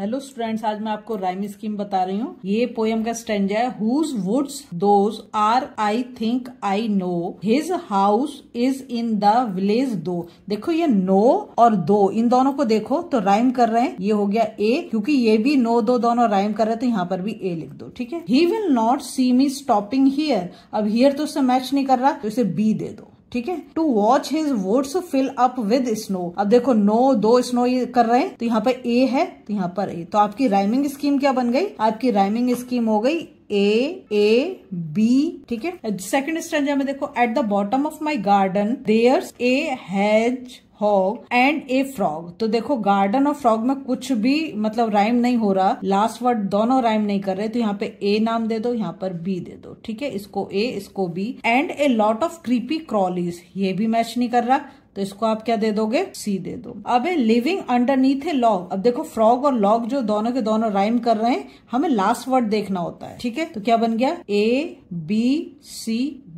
hello students आज मैं आपको राइम स्कीम बता रही हूँ ये पोयम का स्टेंजा है whose woods those are I think I know his house is in the village though देखो ये नो और दो इन दोनों को देखो तो राइम कर रहे हैं ये हो गया ए क्योंकि ये भी नो दो दोनों राइम कर रहे हैं तो यहाँ पर भी ए लिख दो ठीक है he will not see me stopping here अब हियर तो उससे मैच नहीं कर रहा तो इसे बी दे दो ठीक है to watch his woods fill up with snow अब देखो नो दो स्नो ये कर रहे हैं तो यहाँ पर ए है तो यहाँ पर ए तो आपकी राइमिंग स्कीम क्या बन गई आपकी राइमिंग स्कीम हो गई ए ए बी ठीक है सेकेंड स्टैंड में देखो at the bottom of my garden there's a hedgehog and a frog तो देखो गार्डन और फ्रॉग में कुछ भी मतलब राइम नहीं हो रहा लास्ट वर्ड दोनों राइम नहीं कर रहे तो यहाँ पे ए नाम दे दो यहाँ पर बी दे दो ठीक है इसको ए इसको B and a lot of creepy crawlies ये भी मैच नहीं कर रहा तो इसको आप क्या दे दोगे सी दे दो अब a living underneath a log अब देखो फ्रॉग और लॉग जो दोनों के दोनों राइम कर रहे हैं हमें लास्ट वर्ड देखना होता है ठीक है तो क्या बन गया ए बी सी